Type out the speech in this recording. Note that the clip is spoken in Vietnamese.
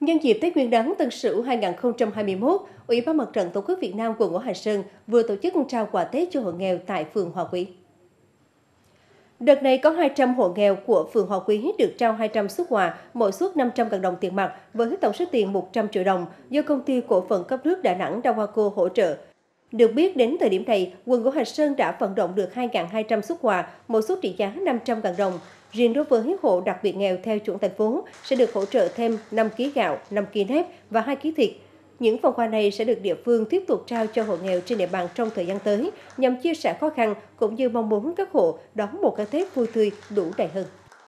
Nhân dịp Tết Nguyên đán Tân Sửu 2021, Ủy ban Mặt trận Tổ quốc Việt Nam quận Ngũ Hành Sơn vừa tổ chức trao quà Tết cho hộ nghèo tại phường Hòa Quý. Đợt này có 200 hộ nghèo của phường Hòa Quý được trao 200 xuất quà, mỗi suất 500 000 đồng tiền mặt với tổng số tiền 100 triệu đồng do công ty cổ phần cấp nước Đà Nẵng Dawaco hỗ trợ. Được biết, đến thời điểm này, quận Ngũ Hành Sơn đã vận động được 2.200 xuất quà, mỗi suất trị giá 500.000 đồng Riêng đối với hộ đặc biệt nghèo theo chuẩn thành phố sẽ được hỗ trợ thêm 5 kg gạo, 5 kg nếp và 2 kg thịt. Những phần quà này sẽ được địa phương tiếp tục trao cho hộ nghèo trên địa bàn trong thời gian tới nhằm chia sẻ khó khăn cũng như mong muốn các hộ đón một cái Tết vui tươi đủ đầy hơn.